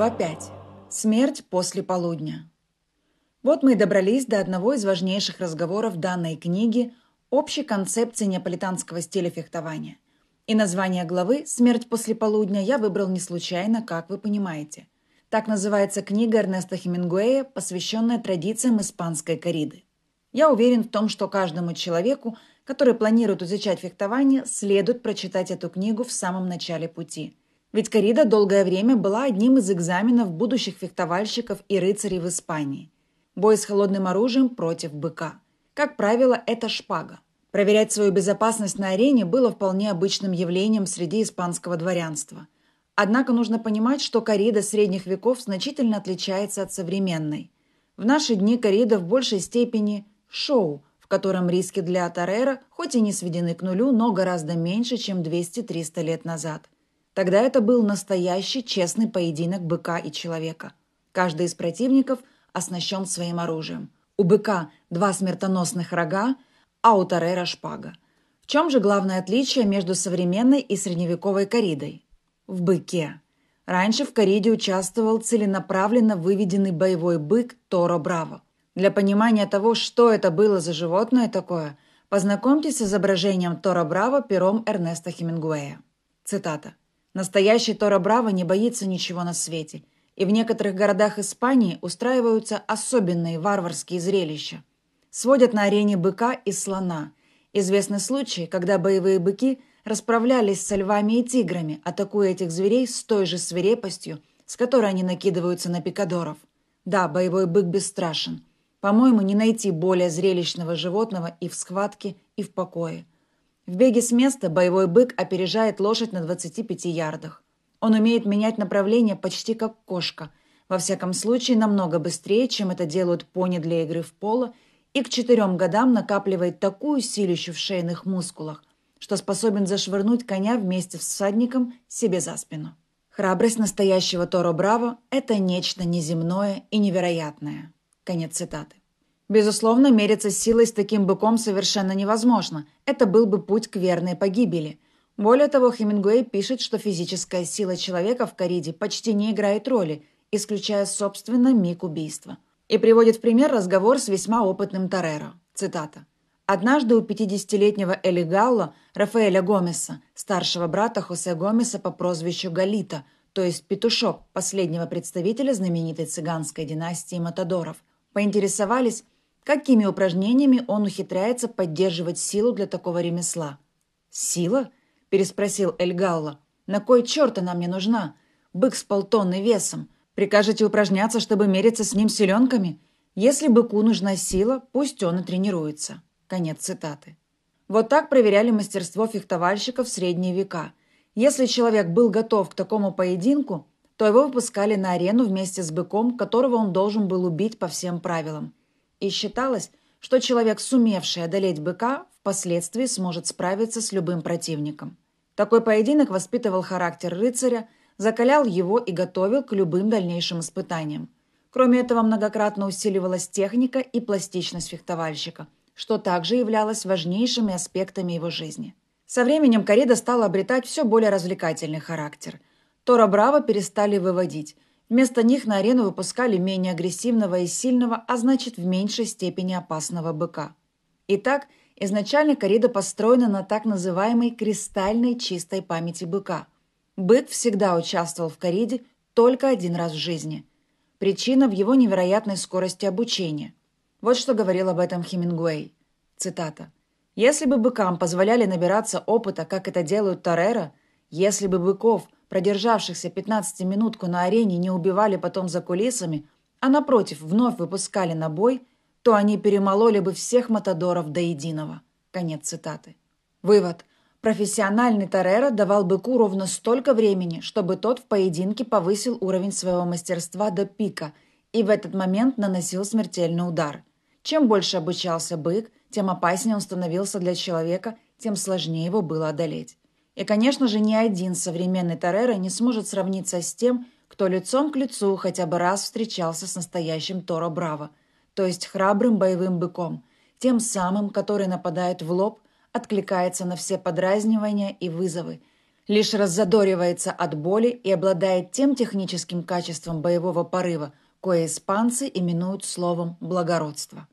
Глава 5. Смерть после полудня. Вот мы и добрались до одного из важнейших разговоров данной книги общей концепции неаполитанского стиля фехтования. И название главы «Смерть после полудня» я выбрал не случайно, как вы понимаете. Так называется книга Эрнеста Хемингуэя, посвященная традициям испанской кориды. Я уверен в том, что каждому человеку, который планирует изучать фехтование, следует прочитать эту книгу в самом начале пути – ведь коррида долгое время была одним из экзаменов будущих фехтовальщиков и рыцарей в Испании. Бой с холодным оружием против быка. Как правило, это шпага. Проверять свою безопасность на арене было вполне обычным явлением среди испанского дворянства. Однако нужно понимать, что коррида средних веков значительно отличается от современной. В наши дни коррида в большей степени шоу, в котором риски для Тарера хоть и не сведены к нулю, но гораздо меньше, чем 200-300 лет назад – Тогда это был настоящий честный поединок быка и человека. Каждый из противников оснащен своим оружием. У быка два смертоносных рога, а у Тореро шпага. В чем же главное отличие между современной и средневековой коридой? В быке. Раньше в кориде участвовал целенаправленно выведенный боевой бык Торо Браво. Для понимания того, что это было за животное такое, познакомьтесь с изображением Торо Браво пером Эрнеста Хемингуэя. Цитата. Настоящий Тора Браво не боится ничего на свете, и в некоторых городах Испании устраиваются особенные варварские зрелища. Сводят на арене быка и слона. Известны случаи, когда боевые быки расправлялись со львами и тиграми, атакуя этих зверей с той же свирепостью, с которой они накидываются на пикадоров. Да, боевой бык бесстрашен. По-моему, не найти более зрелищного животного и в схватке, и в покое. В беге с места боевой бык опережает лошадь на 25 ярдах. Он умеет менять направление почти как кошка, во всяком случае намного быстрее, чем это делают пони для игры в поло, и к четырем годам накапливает такую силищу в шейных мускулах, что способен зашвырнуть коня вместе с всадником себе за спину. Храбрость настоящего Торо Браво – это нечто неземное и невероятное. Конец цитаты. Безусловно, мериться силой с таким быком совершенно невозможно. Это был бы путь к верной погибели. Более того, Хемингуэй пишет, что физическая сила человека в кориде почти не играет роли, исключая, собственно, миг убийства. И приводит в пример разговор с весьма опытным Тореро. Цитата. Однажды у 50-летнего Эли Галло, Рафаэля Гомеса, старшего брата Хосе Гомеса по прозвищу Галита, то есть Петушок, последнего представителя знаменитой цыганской династии Матадоров, поинтересовались, какими упражнениями он ухитряется поддерживать силу для такого ремесла. «Сила?» – переспросил Эль Галла. «На кой черт она мне нужна? Бык с полтонны весом. Прикажете упражняться, чтобы мериться с ним селенками? Если быку нужна сила, пусть он и тренируется». Конец цитаты. Вот так проверяли мастерство фехтовальщиков в средние века. Если человек был готов к такому поединку, то его выпускали на арену вместе с быком, которого он должен был убить по всем правилам – и считалось, что человек, сумевший одолеть быка, впоследствии сможет справиться с любым противником. Такой поединок воспитывал характер рыцаря, закалял его и готовил к любым дальнейшим испытаниям. Кроме этого, многократно усиливалась техника и пластичность фехтовальщика, что также являлось важнейшими аспектами его жизни. Со временем корида стала обретать все более развлекательный характер. Тора Браво перестали выводить – Вместо них на арену выпускали менее агрессивного и сильного, а значит в меньшей степени опасного быка. Итак, изначально корида построена на так называемой кристальной чистой памяти быка. Бык всегда участвовал в кориде только один раз в жизни. Причина в его невероятной скорости обучения. Вот что говорил об этом Хемингуэй. Цитата. «Если бы быкам позволяли набираться опыта, как это делают Тореро, если бы быков – продержавшихся 15 минутку на арене, не убивали потом за кулисами, а напротив вновь выпускали на бой, то они перемололи бы всех матадоров до единого. Конец цитаты. Вывод. Профессиональный Тореро давал быку ровно столько времени, чтобы тот в поединке повысил уровень своего мастерства до пика и в этот момент наносил смертельный удар. Чем больше обучался бык, тем опаснее он становился для человека, тем сложнее его было одолеть. И, конечно же, ни один современный Тореро не сможет сравниться с тем, кто лицом к лицу хотя бы раз встречался с настоящим Торо Браво, то есть храбрым боевым быком, тем самым, который нападает в лоб, откликается на все подразнивания и вызовы, лишь раззадоривается от боли и обладает тем техническим качеством боевого порыва, кое испанцы именуют словом «благородство».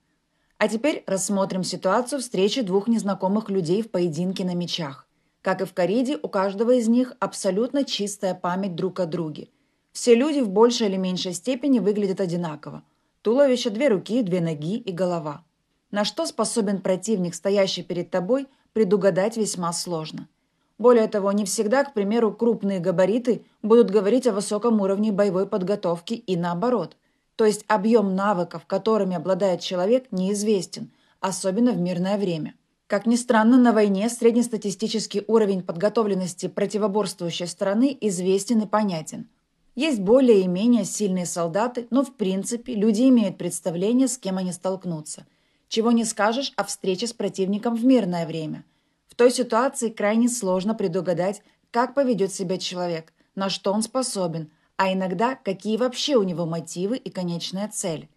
А теперь рассмотрим ситуацию встречи двух незнакомых людей в поединке на мечах. Как и в Кариде, у каждого из них абсолютно чистая память друг о друге. Все люди в большей или меньшей степени выглядят одинаково. Туловище, две руки, две ноги и голова. На что способен противник, стоящий перед тобой, предугадать весьма сложно. Более того, не всегда, к примеру, крупные габариты будут говорить о высоком уровне боевой подготовки и наоборот. То есть объем навыков, которыми обладает человек, неизвестен, особенно в мирное время – как ни странно, на войне среднестатистический уровень подготовленности противоборствующей стороны известен и понятен. Есть более и менее сильные солдаты, но в принципе люди имеют представление, с кем они столкнутся. Чего не скажешь о встрече с противником в мирное время. В той ситуации крайне сложно предугадать, как поведет себя человек, на что он способен, а иногда какие вообще у него мотивы и конечная цель.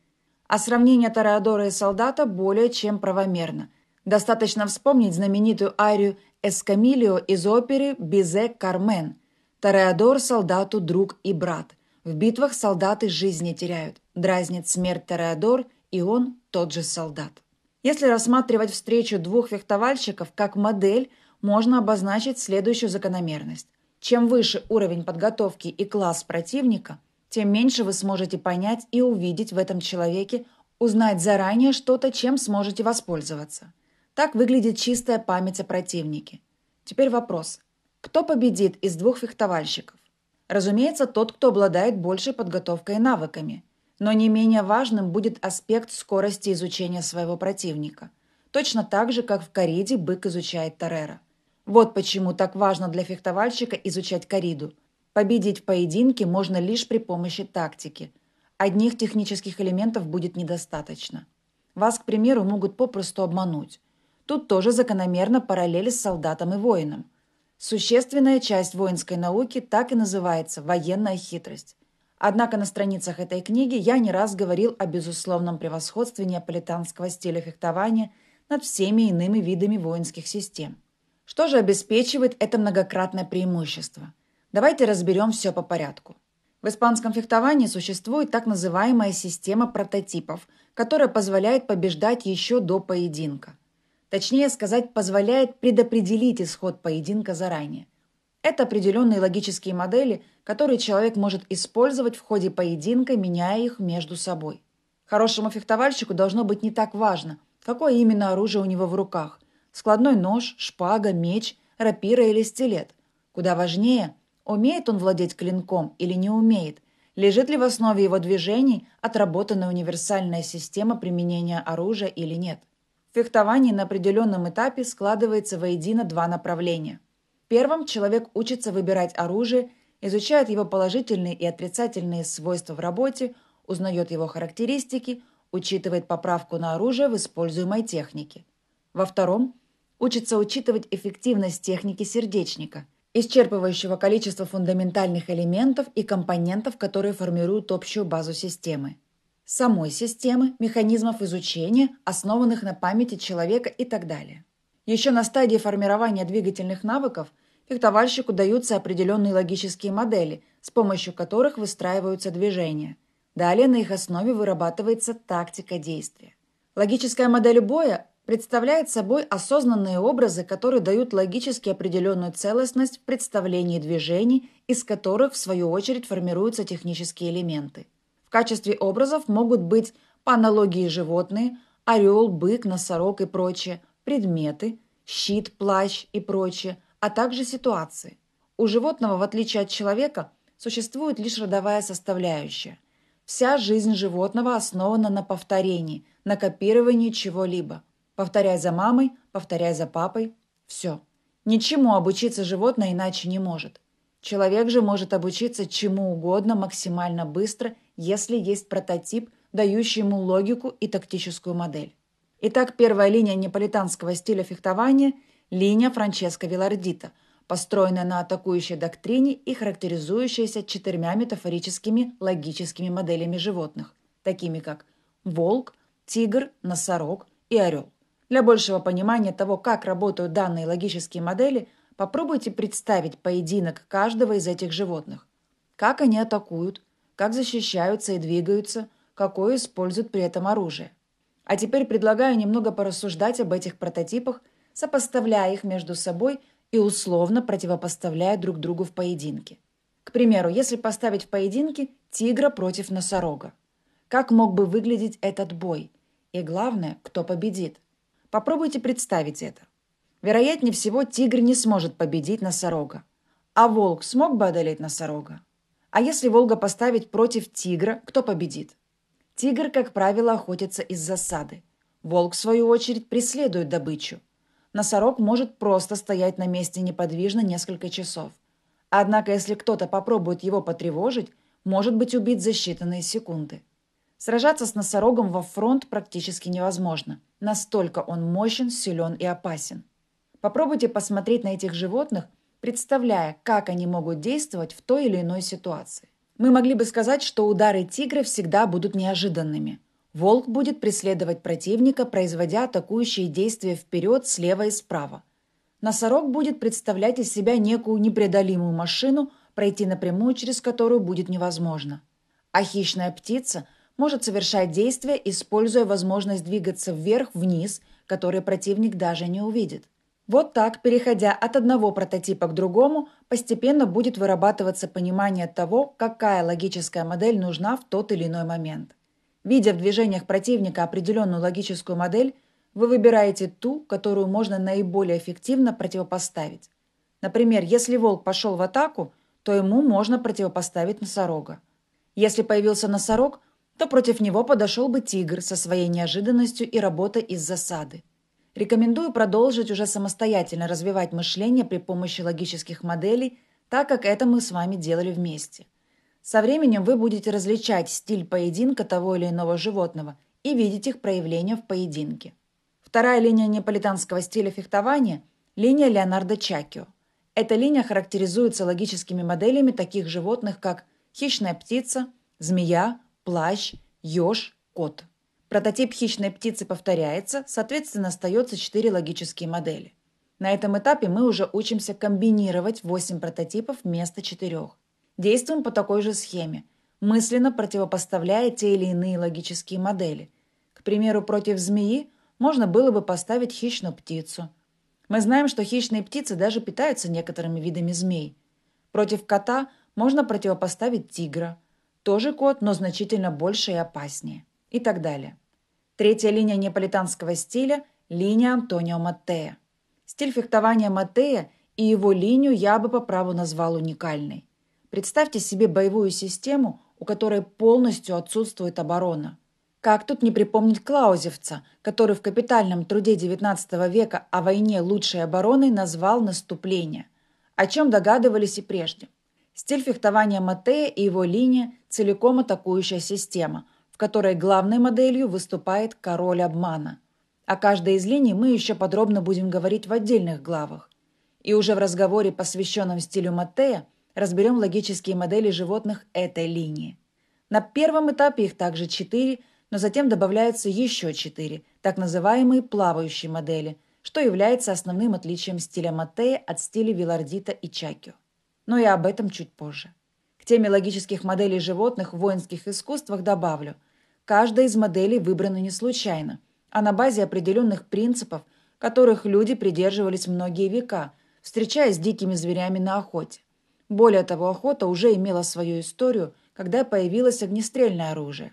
А сравнение Тореадора и солдата более чем правомерно – Достаточно вспомнить знаменитую арию Эскамилио из оперы «Бизе Кармен» «Тореадор солдату друг и брат». В битвах солдаты жизни теряют. Дразнит смерть Тореадор, и он тот же солдат. Если рассматривать встречу двух фехтовальщиков как модель, можно обозначить следующую закономерность. Чем выше уровень подготовки и класс противника, тем меньше вы сможете понять и увидеть в этом человеке, узнать заранее что-то, чем сможете воспользоваться. Так выглядит чистая память о противнике. Теперь вопрос. Кто победит из двух фехтовальщиков? Разумеется, тот, кто обладает большей подготовкой и навыками. Но не менее важным будет аспект скорости изучения своего противника. Точно так же, как в кориде бык изучает Тарера. Вот почему так важно для фехтовальщика изучать кориду. Победить в поединке можно лишь при помощи тактики. Одних технических элементов будет недостаточно. Вас, к примеру, могут попросту обмануть. Тут тоже закономерно параллели с солдатом и воином. Существенная часть воинской науки так и называется – военная хитрость. Однако на страницах этой книги я не раз говорил о безусловном превосходстве неаполитанского стиля фехтования над всеми иными видами воинских систем. Что же обеспечивает это многократное преимущество? Давайте разберем все по порядку. В испанском фехтовании существует так называемая система прототипов, которая позволяет побеждать еще до поединка. Точнее сказать, позволяет предопределить исход поединка заранее. Это определенные логические модели, которые человек может использовать в ходе поединка, меняя их между собой. Хорошему фехтовальщику должно быть не так важно, какое именно оружие у него в руках – складной нож, шпага, меч, рапира или стилет. Куда важнее, умеет он владеть клинком или не умеет, лежит ли в основе его движений отработанная универсальная система применения оружия или нет. В фехтовании на определенном этапе складывается воедино два направления. В первом человек учится выбирать оружие, изучает его положительные и отрицательные свойства в работе, узнает его характеристики, учитывает поправку на оружие в используемой технике. Во втором учится учитывать эффективность техники сердечника, исчерпывающего количество фундаментальных элементов и компонентов, которые формируют общую базу системы самой системы, механизмов изучения, основанных на памяти человека и так далее. Еще на стадии формирования двигательных навыков фехтовальщику даются определенные логические модели, с помощью которых выстраиваются движения. Далее на их основе вырабатывается тактика действия. Логическая модель боя представляет собой осознанные образы, которые дают логически определенную целостность в представлении движений, из которых, в свою очередь, формируются технические элементы – в качестве образов могут быть по аналогии животные, орел, бык, носорог и прочее, предметы, щит, плащ и прочее, а также ситуации. У животного, в отличие от человека, существует лишь родовая составляющая. Вся жизнь животного основана на повторении, на копировании чего-либо. Повторяй за мамой, повторяй за папой. Все. Ничему обучиться животное иначе не может. Человек же может обучиться чему угодно максимально быстро если есть прототип, дающий ему логику и тактическую модель. Итак, первая линия неаполитанского стиля фехтования – линия Франческо Вилардита, построенная на атакующей доктрине и характеризующаяся четырьмя метафорическими логическими моделями животных, такими как волк, тигр, носорог и орел. Для большего понимания того, как работают данные логические модели, попробуйте представить поединок каждого из этих животных. Как они атакуют, как защищаются и двигаются, какое используют при этом оружие. А теперь предлагаю немного порассуждать об этих прототипах, сопоставляя их между собой и условно противопоставляя друг другу в поединке. К примеру, если поставить в поединке тигра против носорога. Как мог бы выглядеть этот бой? И главное, кто победит? Попробуйте представить это. Вероятнее всего, тигр не сможет победить носорога. А волк смог бы одолеть носорога? А если Волга поставить против тигра, кто победит? Тигр, как правило, охотится из засады. Волк, в свою очередь, преследует добычу. Носорог может просто стоять на месте неподвижно несколько часов. Однако, если кто-то попробует его потревожить, может быть убит за считанные секунды. Сражаться с носорогом во фронт практически невозможно. Настолько он мощен, силен и опасен. Попробуйте посмотреть на этих животных – представляя, как они могут действовать в той или иной ситуации. Мы могли бы сказать, что удары тигра всегда будут неожиданными. Волк будет преследовать противника, производя атакующие действия вперед, слева и справа. Носорог будет представлять из себя некую непреодолимую машину, пройти напрямую через которую будет невозможно. А хищная птица может совершать действия, используя возможность двигаться вверх-вниз, которые противник даже не увидит. Вот так, переходя от одного прототипа к другому, постепенно будет вырабатываться понимание того, какая логическая модель нужна в тот или иной момент. Видя в движениях противника определенную логическую модель, вы выбираете ту, которую можно наиболее эффективно противопоставить. Например, если волк пошел в атаку, то ему можно противопоставить носорога. Если появился носорог, то против него подошел бы тигр со своей неожиданностью и работой из засады. Рекомендую продолжить уже самостоятельно развивать мышление при помощи логических моделей, так как это мы с вами делали вместе. Со временем вы будете различать стиль поединка того или иного животного и видеть их проявления в поединке. Вторая линия неаполитанского стиля фехтования – линия Леонардо Чакио. Эта линия характеризуется логическими моделями таких животных, как хищная птица, змея, плащ, еж, кот – Прототип хищной птицы повторяется, соответственно, остается 4 логические модели. На этом этапе мы уже учимся комбинировать 8 прототипов вместо 4. Действуем по такой же схеме, мысленно противопоставляя те или иные логические модели. К примеру, против змеи можно было бы поставить хищную птицу. Мы знаем, что хищные птицы даже питаются некоторыми видами змей. Против кота можно противопоставить тигра. Тоже кот, но значительно больше и опаснее и так далее. Третья линия неаполитанского стиля – линия Антонио Маттея. Стиль фехтования Маттея и его линию я бы по праву назвал уникальной. Представьте себе боевую систему, у которой полностью отсутствует оборона. Как тут не припомнить Клаузевца, который в капитальном труде XIX века о войне лучшей обороной назвал наступление, о чем догадывались и прежде. Стиль фехтования Матея и его линия – целиком атакующая система, которой главной моделью выступает король обмана. О каждой из линий мы еще подробно будем говорить в отдельных главах. И уже в разговоре, посвященном стилю Маттея, разберем логические модели животных этой линии. На первом этапе их также четыре, но затем добавляются еще четыре, так называемые плавающие модели, что является основным отличием стиля Маттея от стиля Вилардита и Чакио. Но и об этом чуть позже. К теме логических моделей животных в воинских искусствах добавлю – Каждая из моделей выбрана не случайно, а на базе определенных принципов, которых люди придерживались многие века, встречаясь с дикими зверями на охоте. Более того, охота уже имела свою историю, когда появилось огнестрельное оружие.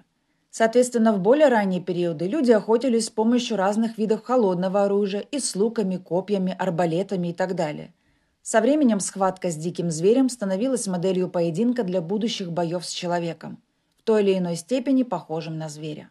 Соответственно, в более ранние периоды люди охотились с помощью разных видов холодного оружия и с луками, копьями, арбалетами и так далее. Со временем схватка с диким зверем становилась моделью поединка для будущих боев с человеком той или иной степени похожим на зверя.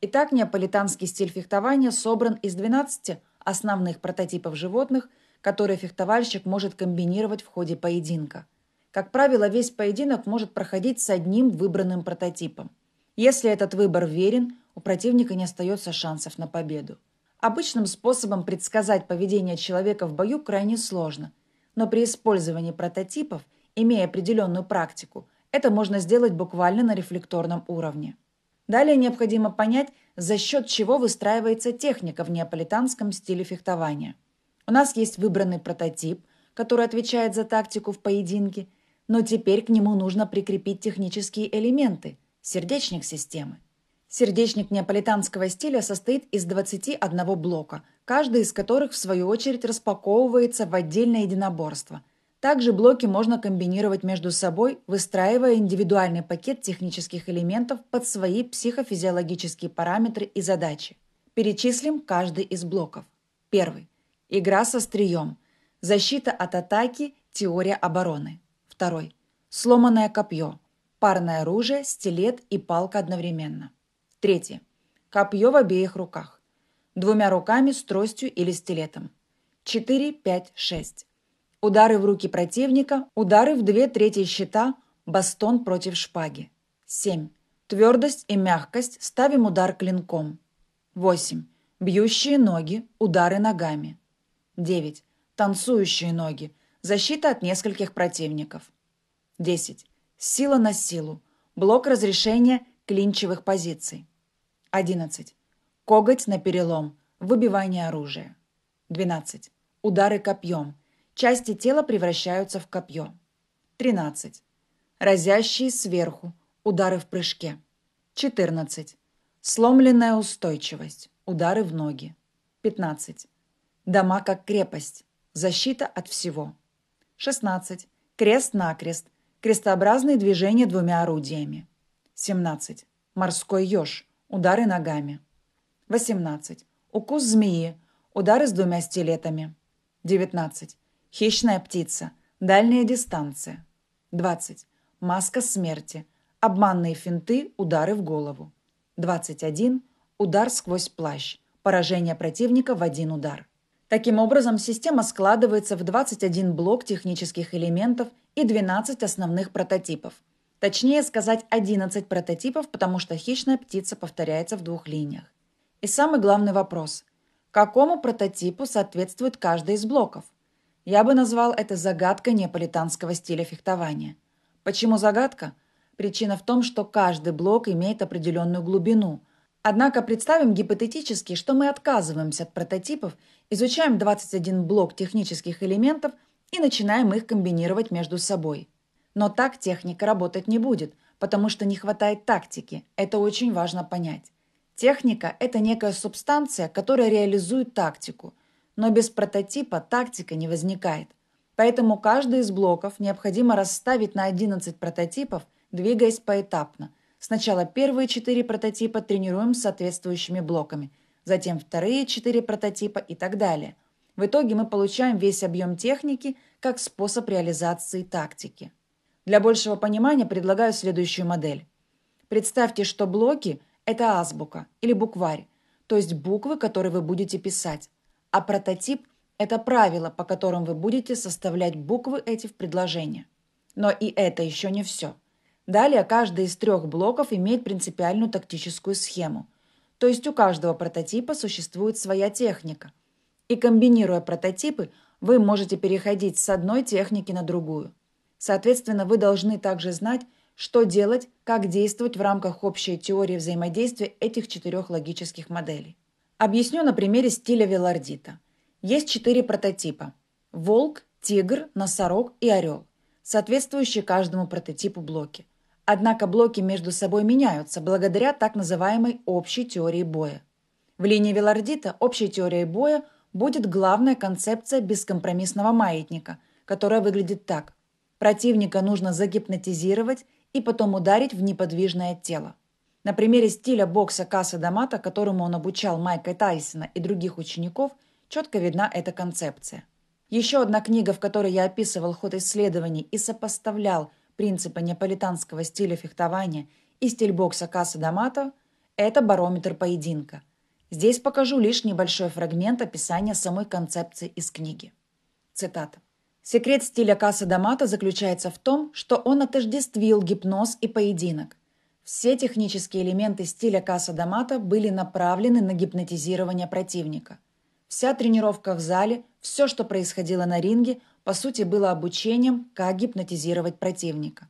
Итак, неаполитанский стиль фехтования собран из 12 основных прототипов животных, которые фехтовальщик может комбинировать в ходе поединка. Как правило, весь поединок может проходить с одним выбранным прототипом. Если этот выбор верен, у противника не остается шансов на победу. Обычным способом предсказать поведение человека в бою крайне сложно, но при использовании прототипов, имея определенную практику, это можно сделать буквально на рефлекторном уровне. Далее необходимо понять, за счет чего выстраивается техника в неаполитанском стиле фехтования. У нас есть выбранный прототип, который отвечает за тактику в поединке, но теперь к нему нужно прикрепить технические элементы – сердечник системы. Сердечник неаполитанского стиля состоит из 21 блока, каждый из которых, в свою очередь, распаковывается в отдельное единоборство – также блоки можно комбинировать между собой, выстраивая индивидуальный пакет технических элементов под свои психофизиологические параметры и задачи. Перечислим каждый из блоков. Первый. Игра со стрием. Защита от атаки, теория обороны. Второй. Сломанное копье. Парное оружие, стилет и палка одновременно. Третий. Копье в обеих руках. Двумя руками с тростью или стилетом. 4, 5, 6. Удары в руки противника, удары в две трети щита, бастон против шпаги. 7. Твердость и мягкость, ставим удар клинком. 8. Бьющие ноги, удары ногами. 9. Танцующие ноги, защита от нескольких противников. 10. Сила на силу, блок разрешения клинчевых позиций. 11. Коготь на перелом, выбивание оружия. 12. Удары копьем – Части тела превращаются в копье. 13. Разящие сверху. Удары в прыжке. 14. Сломленная устойчивость. Удары в ноги. 15. Дома как крепость. Защита от всего. 16. Крест-накрест. Крестообразные движения двумя орудиями. 17. Морской еж. Удары ногами. 18. Укус змеи. Удары с двумя стилетами. 19. Хищная птица. Дальняя дистанция. 20. Маска смерти. Обманные финты, удары в голову. 21. Удар сквозь плащ. Поражение противника в один удар. Таким образом, система складывается в 21 блок технических элементов и 12 основных прототипов. Точнее сказать, 11 прототипов, потому что хищная птица повторяется в двух линиях. И самый главный вопрос. Какому прототипу соответствует каждый из блоков? Я бы назвал это загадкой неаполитанского стиля фехтования. Почему загадка? Причина в том, что каждый блок имеет определенную глубину. Однако представим гипотетически, что мы отказываемся от прототипов, изучаем 21 блок технических элементов и начинаем их комбинировать между собой. Но так техника работать не будет, потому что не хватает тактики. Это очень важно понять. Техника – это некая субстанция, которая реализует тактику – но без прототипа тактика не возникает. Поэтому каждый из блоков необходимо расставить на 11 прототипов, двигаясь поэтапно. Сначала первые четыре прототипа тренируем с соответствующими блоками, затем вторые четыре прототипа и так далее. В итоге мы получаем весь объем техники как способ реализации тактики. Для большего понимания предлагаю следующую модель. Представьте, что блоки – это азбука или букварь, то есть буквы, которые вы будете писать а прототип – это правило, по которым вы будете составлять буквы эти в предложение. Но и это еще не все. Далее каждый из трех блоков имеет принципиальную тактическую схему. То есть у каждого прототипа существует своя техника. И комбинируя прототипы, вы можете переходить с одной техники на другую. Соответственно, вы должны также знать, что делать, как действовать в рамках общей теории взаимодействия этих четырех логических моделей. Объясню на примере стиля Велардита. Есть четыре прототипа – волк, тигр, носорог и орел, соответствующие каждому прототипу блоки. Однако блоки между собой меняются благодаря так называемой общей теории боя. В линии Велардита общей теорией боя будет главная концепция бескомпромиссного маятника, которая выглядит так. Противника нужно загипнотизировать и потом ударить в неподвижное тело. На примере стиля бокса Касса Дамата, которому он обучал Майка Тайсона и других учеников, четко видна эта концепция. Еще одна книга, в которой я описывал ход исследований и сопоставлял принципы неаполитанского стиля фехтования и стиль бокса Касса Дамата, это «Барометр поединка». Здесь покажу лишь небольшой фрагмент описания самой концепции из книги. Цитата. Секрет стиля Касса Дамата заключается в том, что он отождествил гипноз и поединок. Все технические элементы стиля Каса Дамата были направлены на гипнотизирование противника. Вся тренировка в зале, все, что происходило на ринге, по сути было обучением, как гипнотизировать противника.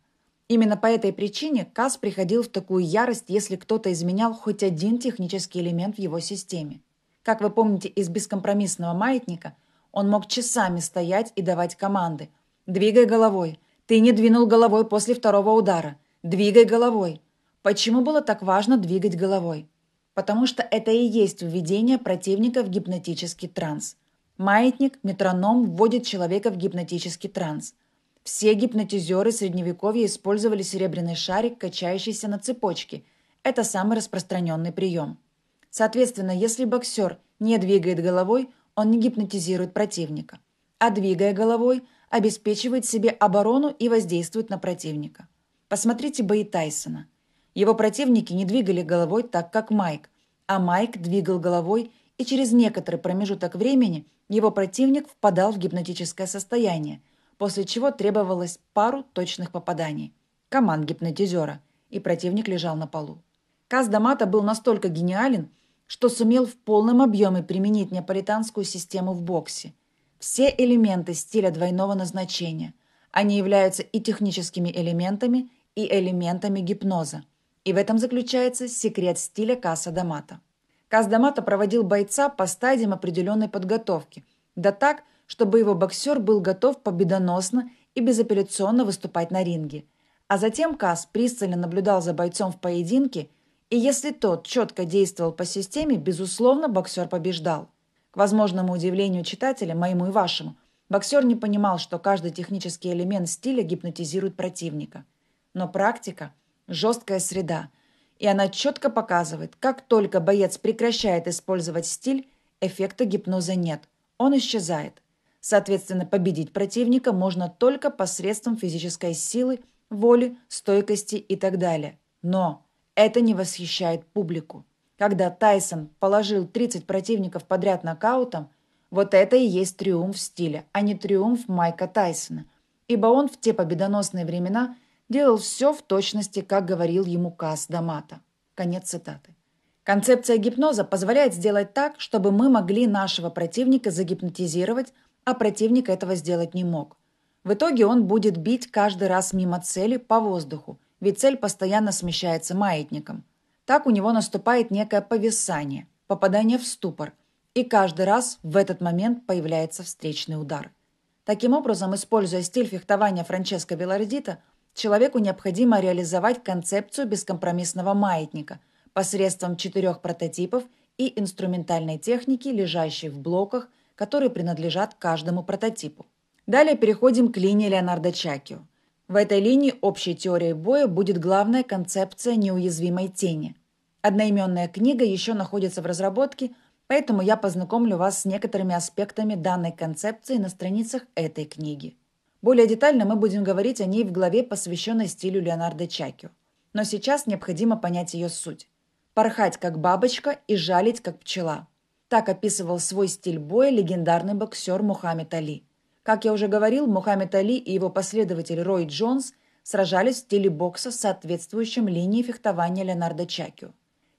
Именно по этой причине Кас приходил в такую ярость, если кто-то изменял хоть один технический элемент в его системе. Как вы помните из бескомпромиссного маятника, он мог часами стоять и давать команды. «Двигай головой! Ты не двинул головой после второго удара! Двигай головой! Почему было так важно двигать головой? Потому что это и есть введение противника в гипнотический транс. Маятник, метроном вводит человека в гипнотический транс. Все гипнотизеры средневековья использовали серебряный шарик, качающийся на цепочке. Это самый распространенный прием. Соответственно, если боксер не двигает головой, он не гипнотизирует противника, а двигая головой, обеспечивает себе оборону и воздействует на противника. Посмотрите бои Тайсона. Его противники не двигали головой так, как Майк, а Майк двигал головой, и через некоторый промежуток времени его противник впадал в гипнотическое состояние, после чего требовалось пару точных попаданий, команд гипнотизера, и противник лежал на полу. Каздамата был настолько гениален, что сумел в полном объеме применить неаполитанскую систему в боксе. Все элементы стиля двойного назначения. Они являются и техническими элементами, и элементами гипноза – и в этом заключается секрет стиля Каса Дамата. Кас Дамата проводил бойца по стадиям определенной подготовки, да так, чтобы его боксер был готов победоносно и безапелляционно выступать на ринге. А затем Кас пристально наблюдал за бойцом в поединке, и если тот четко действовал по системе, безусловно, боксер побеждал. К возможному удивлению читателя, моему и вашему, боксер не понимал, что каждый технический элемент стиля гипнотизирует противника. Но практика – жесткая среда. И она четко показывает, как только боец прекращает использовать стиль, эффекта гипноза нет. Он исчезает. Соответственно, победить противника можно только посредством физической силы, воли, стойкости и так далее. Но это не восхищает публику. Когда Тайсон положил 30 противников подряд нокаутом, вот это и есть триумф стиля, а не триумф Майка Тайсона, ибо он в те победоносные времена делал все в точности, как говорил ему Кас Дамата. Конец цитаты. Концепция гипноза позволяет сделать так, чтобы мы могли нашего противника загипнотизировать, а противник этого сделать не мог. В итоге он будет бить каждый раз мимо цели по воздуху, ведь цель постоянно смещается маятником. Так у него наступает некое повисание, попадание в ступор, и каждый раз в этот момент появляется встречный удар. Таким образом, используя стиль фехтования Франческо Белардита – Человеку необходимо реализовать концепцию бескомпромиссного маятника посредством четырех прототипов и инструментальной техники, лежащей в блоках, которые принадлежат каждому прототипу. Далее переходим к линии Леонардо Чакио. В этой линии общей теорией боя будет главная концепция неуязвимой тени. Одноименная книга еще находится в разработке, поэтому я познакомлю вас с некоторыми аспектами данной концепции на страницах этой книги. Более детально мы будем говорить о ней в главе, посвященной стилю Леонардо Чакио. Но сейчас необходимо понять ее суть. Порхать как бабочка и жалить как пчела. Так описывал свой стиль боя легендарный боксер Мухаммед Али. Как я уже говорил, Мухаммед Али и его последователь Рой Джонс сражались в стиле бокса с соответствующим линией фехтования Леонардо Чакио.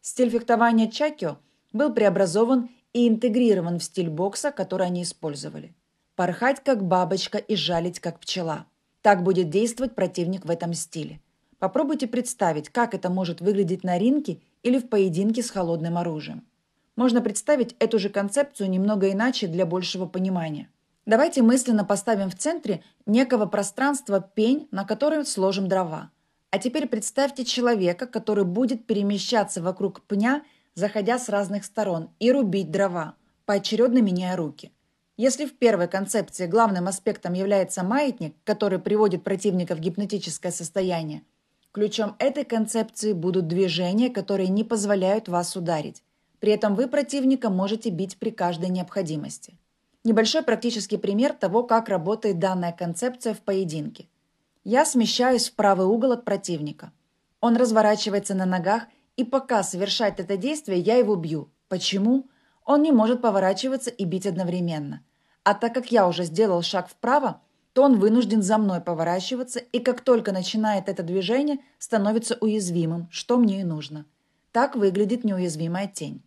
Стиль фехтования Чакио был преобразован и интегрирован в стиль бокса, который они использовали порхать как бабочка и жалить как пчела. Так будет действовать противник в этом стиле. Попробуйте представить, как это может выглядеть на ринге или в поединке с холодным оружием. Можно представить эту же концепцию немного иначе для большего понимания. Давайте мысленно поставим в центре некого пространства пень, на котором сложим дрова. А теперь представьте человека, который будет перемещаться вокруг пня, заходя с разных сторон, и рубить дрова, поочередно меняя руки – если в первой концепции главным аспектом является маятник, который приводит противника в гипнотическое состояние, ключом этой концепции будут движения, которые не позволяют вас ударить. При этом вы противника можете бить при каждой необходимости. Небольшой практический пример того, как работает данная концепция в поединке. Я смещаюсь в правый угол от противника. Он разворачивается на ногах, и пока совершает это действие, я его бью. Почему? Он не может поворачиваться и бить одновременно. А так как я уже сделал шаг вправо, то он вынужден за мной поворачиваться, и как только начинает это движение, становится уязвимым, что мне и нужно. Так выглядит неуязвимая тень.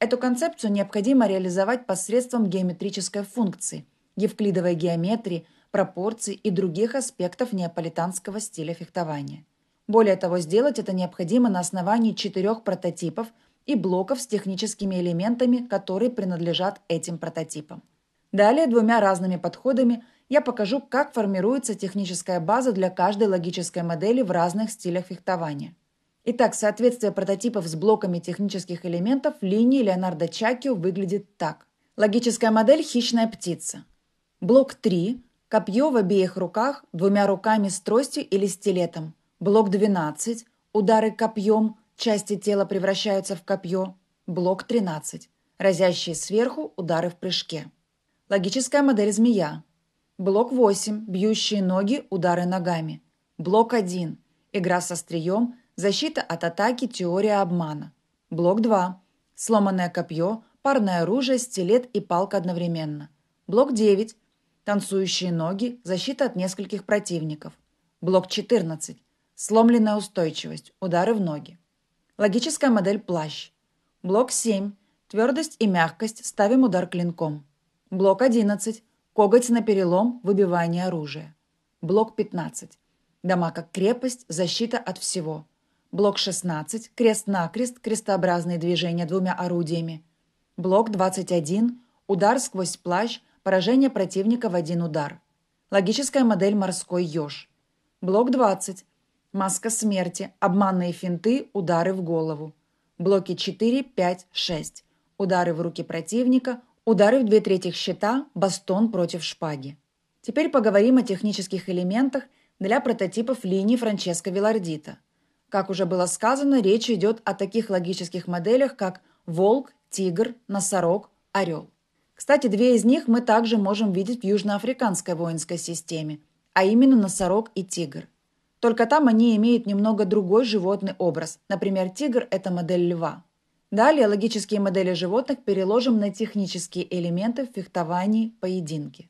Эту концепцию необходимо реализовать посредством геометрической функции, евклидовой геометрии, пропорций и других аспектов неаполитанского стиля фехтования. Более того, сделать это необходимо на основании четырех прототипов – и блоков с техническими элементами, которые принадлежат этим прототипам. Далее двумя разными подходами я покажу, как формируется техническая база для каждой логической модели в разных стилях фехтования. Итак, соответствие прототипов с блоками технических элементов в линии Леонардо Чакио выглядит так. Логическая модель «Хищная птица». Блок 3 – копье в обеих руках, двумя руками с тростью или стилетом. Блок 12 – удары копьем – Части тела превращаются в копье. Блок 13. Разящие сверху удары в прыжке. Логическая модель змея. Блок 8. Бьющие ноги, удары ногами. Блок 1. Игра со стрием, защита от атаки, теория обмана. Блок 2. Сломанное копье, парное оружие, стилет и палка одновременно. Блок 9. Танцующие ноги, защита от нескольких противников. Блок 14. Сломленная устойчивость, удары в ноги. Логическая модель плащ. Блок 7. Твердость и мягкость. Ставим удар клинком. Блок 11. Коготь на перелом. Выбивание оружия. Блок 15. Дома как крепость. Защита от всего. Блок 16. Крест-накрест. Крестообразные движения двумя орудиями. Блок 21. Удар сквозь плащ. Поражение противника в один удар. Логическая модель «Морской еж». Блок 20. Маска смерти, обманные финты, удары в голову. Блоки 4, 5, 6. Удары в руки противника, удары в две трети щита, бастон против шпаги. Теперь поговорим о технических элементах для прототипов линии Франческо Велардита. Как уже было сказано, речь идет о таких логических моделях, как волк, тигр, носорог, орел. Кстати, две из них мы также можем видеть в южноафриканской воинской системе, а именно носорог и тигр – только там они имеют немного другой животный образ. Например, тигр – это модель льва. Далее логические модели животных переложим на технические элементы в фехтовании поединки.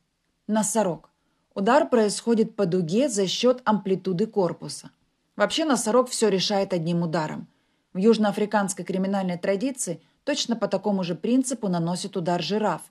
Носорог. Удар происходит по дуге за счет амплитуды корпуса. Вообще носорог все решает одним ударом. В южноафриканской криминальной традиции точно по такому же принципу наносит удар жираф.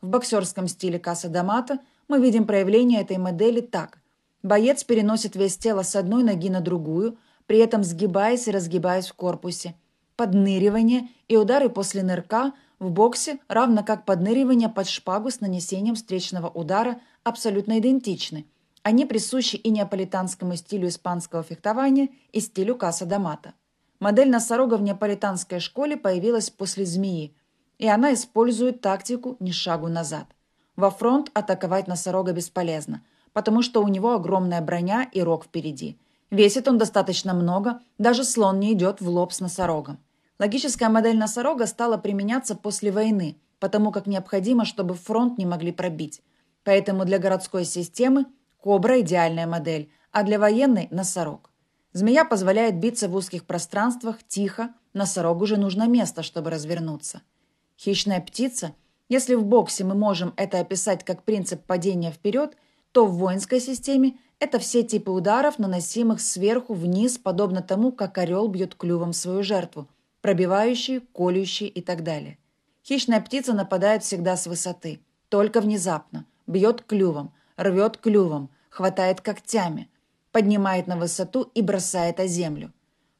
В боксерском стиле Каса Дамата мы видим проявление этой модели так – Боец переносит вес тела с одной ноги на другую, при этом сгибаясь и разгибаясь в корпусе. Подныривание и удары после нырка в боксе, равно как подныривание под шпагу с нанесением встречного удара, абсолютно идентичны. Они присущи и неаполитанскому стилю испанского фехтования, и стилю касса-домата. Модель носорога в неаполитанской школе появилась после змеи, и она использует тактику не шагу назад». Во фронт атаковать носорога бесполезно – потому что у него огромная броня и рог впереди. Весит он достаточно много, даже слон не идет в лоб с носорогом. Логическая модель носорога стала применяться после войны, потому как необходимо, чтобы фронт не могли пробить. Поэтому для городской системы кобра – идеальная модель, а для военной – носорог. Змея позволяет биться в узких пространствах тихо, носорогу же нужно место, чтобы развернуться. Хищная птица – если в боксе мы можем это описать как принцип падения вперед, то в воинской системе это все типы ударов, наносимых сверху вниз, подобно тому, как орел бьет клювом свою жертву, пробивающие, колющие и так далее. Хищная птица нападает всегда с высоты, только внезапно, бьет клювом, рвет клювом, хватает когтями, поднимает на высоту и бросает о землю.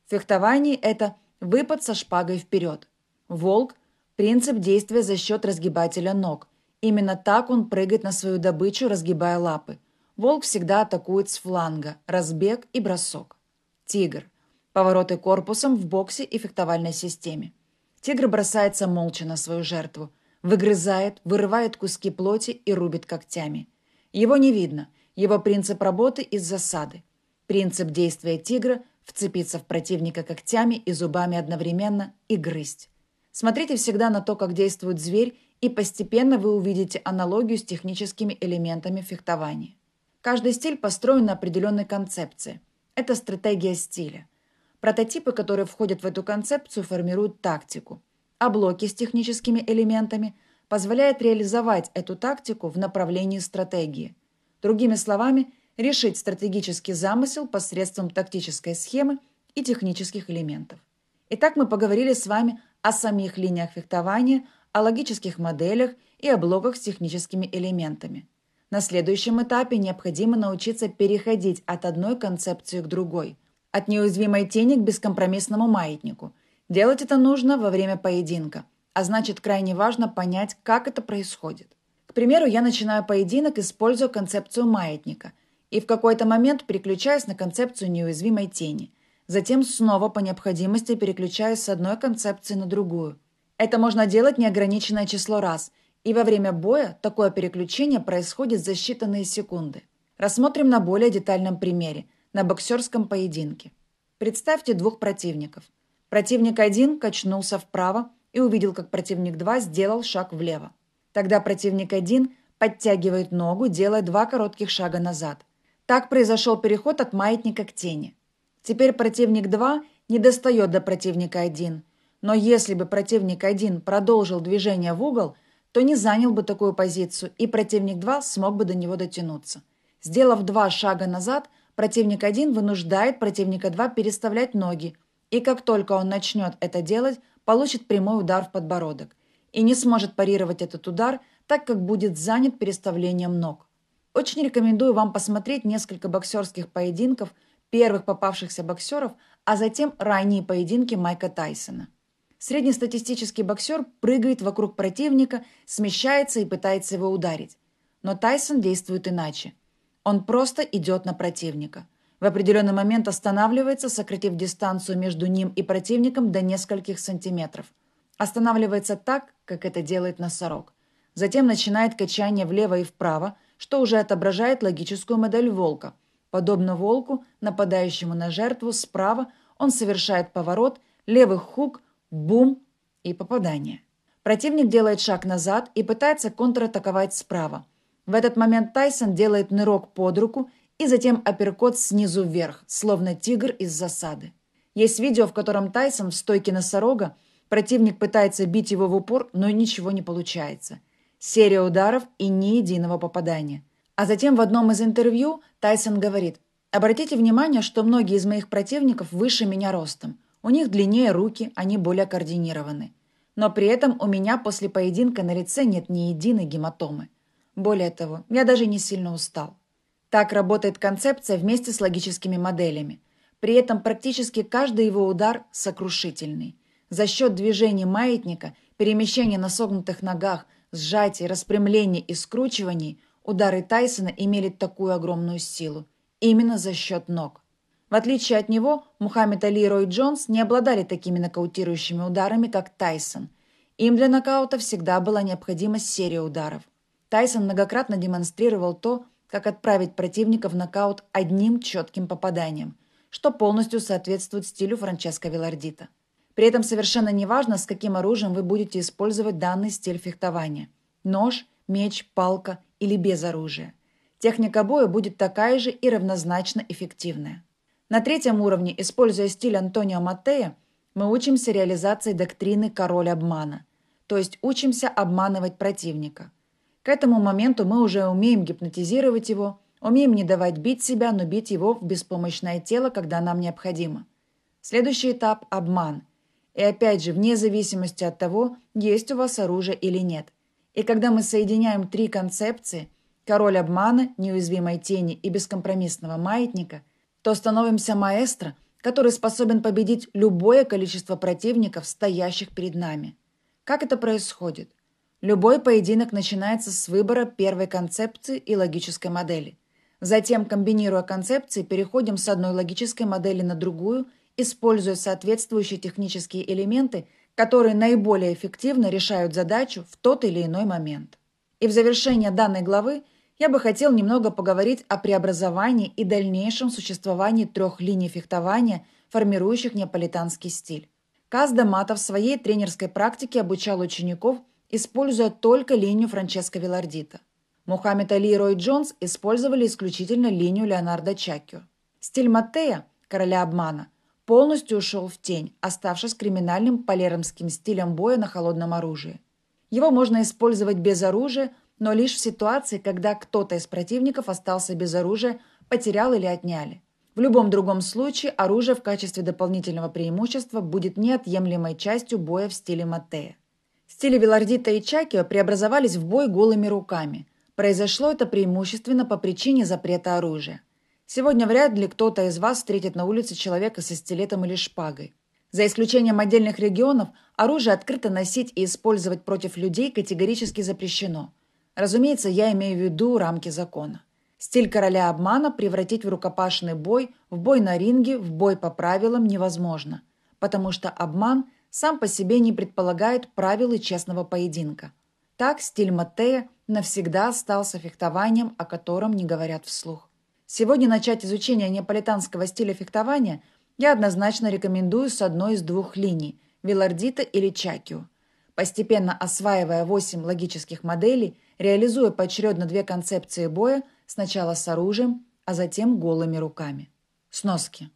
В фехтовании это выпад со шпагой вперед. Волк – принцип действия за счет разгибателя ног – Именно так он прыгает на свою добычу, разгибая лапы. Волк всегда атакует с фланга, разбег и бросок. Тигр. Повороты корпусом в боксе и фехтовальной системе. Тигр бросается молча на свою жертву. Выгрызает, вырывает куски плоти и рубит когтями. Его не видно. Его принцип работы из засады. Принцип действия тигра – вцепиться в противника когтями и зубами одновременно и грызть. Смотрите всегда на то, как действует зверь, и постепенно вы увидите аналогию с техническими элементами фехтования. Каждый стиль построен на определенной концепции. Это стратегия стиля. Прототипы, которые входят в эту концепцию, формируют тактику. А блоки с техническими элементами позволяют реализовать эту тактику в направлении стратегии. Другими словами, решить стратегический замысел посредством тактической схемы и технических элементов. Итак, мы поговорили с вами о самих линиях фехтования, о логических моделях и о блоках с техническими элементами. На следующем этапе необходимо научиться переходить от одной концепции к другой, от неуязвимой тени к бескомпромиссному маятнику. Делать это нужно во время поединка, а значит крайне важно понять, как это происходит. К примеру, я начинаю поединок, используя концепцию маятника и в какой-то момент переключаюсь на концепцию неуязвимой тени. Затем снова по необходимости переключаюсь с одной концепции на другую – это можно делать неограниченное число раз, и во время боя такое переключение происходит за считанные секунды. Рассмотрим на более детальном примере, на боксерском поединке. Представьте двух противников. Противник 1 качнулся вправо и увидел, как противник 2 сделал шаг влево. Тогда противник 1 подтягивает ногу, делая два коротких шага назад. Так произошел переход от маятника к тени. Теперь противник 2 не достает до противника 1, но если бы противник 1 продолжил движение в угол, то не занял бы такую позицию, и противник 2 смог бы до него дотянуться. Сделав два шага назад, противник 1 вынуждает противника 2 переставлять ноги, и как только он начнет это делать, получит прямой удар в подбородок и не сможет парировать этот удар, так как будет занят переставлением ног. Очень рекомендую вам посмотреть несколько боксерских поединков первых попавшихся боксеров, а затем ранние поединки Майка Тайсона. Среднестатистический боксер прыгает вокруг противника, смещается и пытается его ударить. Но Тайсон действует иначе. Он просто идет на противника. В определенный момент останавливается, сократив дистанцию между ним и противником до нескольких сантиметров. Останавливается так, как это делает носорог. Затем начинает качание влево и вправо, что уже отображает логическую модель волка. Подобно волку, нападающему на жертву справа, он совершает поворот, левый хук, Бум и попадание. Противник делает шаг назад и пытается контратаковать справа. В этот момент Тайсон делает нырок под руку и затем апперкот снизу вверх, словно тигр из засады. Есть видео, в котором Тайсон в стойке носорога, противник пытается бить его в упор, но ничего не получается. Серия ударов и ни единого попадания. А затем в одном из интервью Тайсон говорит, «Обратите внимание, что многие из моих противников выше меня ростом. У них длиннее руки, они более координированы. Но при этом у меня после поединка на лице нет ни единой гематомы. Более того, я даже не сильно устал. Так работает концепция вместе с логическими моделями. При этом практически каждый его удар сокрушительный. За счет движения маятника, перемещения на согнутых ногах, сжатий, распрямлений и скручиваний удары Тайсона имели такую огромную силу. Именно за счет ног. В отличие от него, Мухаммед Али и Рой Джонс не обладали такими нокаутирующими ударами, как Тайсон. Им для нокаута всегда была необходима серия ударов. Тайсон многократно демонстрировал то, как отправить противника в нокаут одним четким попаданием, что полностью соответствует стилю Франческо Вилардита. При этом совершенно не важно, с каким оружием вы будете использовать данный стиль фехтования – нож, меч, палка или без оружия. Техника боя будет такая же и равнозначно эффективная. На третьем уровне, используя стиль Антонио Маттея, мы учимся реализации доктрины «король обмана», то есть учимся обманывать противника. К этому моменту мы уже умеем гипнотизировать его, умеем не давать бить себя, но бить его в беспомощное тело, когда нам необходимо. Следующий этап – обман. И опять же, вне зависимости от того, есть у вас оружие или нет. И когда мы соединяем три концепции – король обмана, неуязвимой тени и бескомпромиссного маятника – то становимся маэстро, который способен победить любое количество противников, стоящих перед нами. Как это происходит? Любой поединок начинается с выбора первой концепции и логической модели. Затем, комбинируя концепции, переходим с одной логической модели на другую, используя соответствующие технические элементы, которые наиболее эффективно решают задачу в тот или иной момент. И в завершение данной главы – я бы хотел немного поговорить о преобразовании и дальнейшем существовании трех линий фехтования, формирующих неаполитанский стиль. Казда Дамата в своей тренерской практике обучал учеников, используя только линию Франческо Вилардита. Мухаммед Али и Рой Джонс использовали исключительно линию Леонардо Чакио. Стиль Матея, короля обмана, полностью ушел в тень, оставшись криминальным палермским стилем боя на холодном оружии. Его можно использовать без оружия – но лишь в ситуации, когда кто-то из противников остался без оружия, потерял или отняли. В любом другом случае оружие в качестве дополнительного преимущества будет неотъемлемой частью боя в стиле Матея. Стили Вилардита и Чакио преобразовались в бой голыми руками. Произошло это преимущественно по причине запрета оружия. Сегодня вряд ли кто-то из вас встретит на улице человека со стилетом или шпагой. За исключением отдельных регионов, оружие открыто носить и использовать против людей категорически запрещено – Разумеется, я имею в виду рамки закона. Стиль короля обмана превратить в рукопашный бой, в бой на ринге, в бой по правилам невозможно, потому что обман сам по себе не предполагает правила честного поединка. Так стиль Маттея навсегда остался фехтованием, о котором не говорят вслух. Сегодня начать изучение неаполитанского стиля фехтования я однозначно рекомендую с одной из двух линий – Вилардита или Чакио. Постепенно осваивая 8 логических моделей, реализуя поочередно две концепции боя, сначала с оружием, а затем голыми руками. Сноски.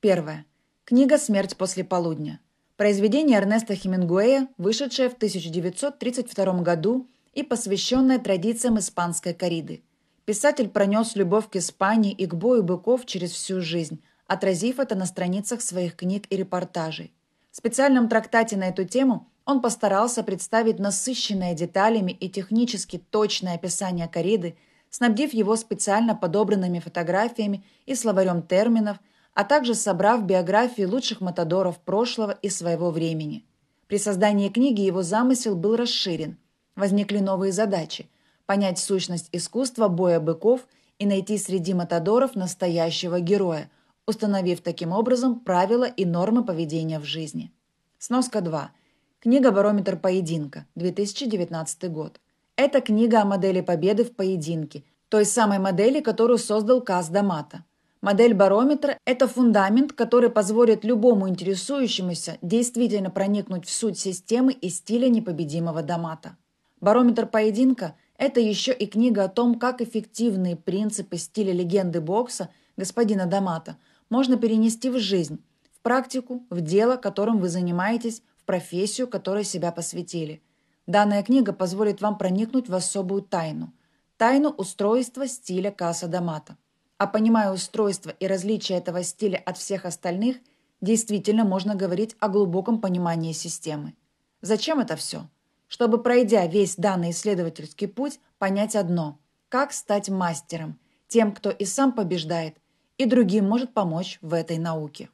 Первое. Книга «Смерть после полудня». Произведение Эрнеста Хемингуэя, вышедшее в 1932 году и посвященное традициям испанской кориды. Писатель пронес любовь к Испании и к бою быков через всю жизнь, отразив это на страницах своих книг и репортажей. В специальном трактате на эту тему он постарался представить насыщенное деталями и технически точное описание кориды, снабдив его специально подобранными фотографиями и словарем терминов, а также собрав биографии лучших матадоров прошлого и своего времени. При создании книги его замысел был расширен. Возникли новые задачи – понять сущность искусства боя быков и найти среди матадоров настоящего героя, установив таким образом правила и нормы поведения в жизни. Сноска 2 – Книга «Барометр поединка», 2019 год. Это книга о модели победы в поединке, той самой модели, которую создал Каз Дамата. Модель барометра – это фундамент, который позволит любому интересующемуся действительно проникнуть в суть системы и стиля непобедимого Дамата. Барометр поединка – это еще и книга о том, как эффективные принципы стиля легенды бокса господина Дамата можно перенести в жизнь, в практику, в дело, которым вы занимаетесь профессию, которой себя посвятили. Данная книга позволит вам проникнуть в особую тайну. Тайну устройства стиля Каса Дамата. А понимая устройство и различие этого стиля от всех остальных, действительно можно говорить о глубоком понимании системы. Зачем это все? Чтобы, пройдя весь данный исследовательский путь, понять одно – как стать мастером, тем, кто и сам побеждает, и другим может помочь в этой науке.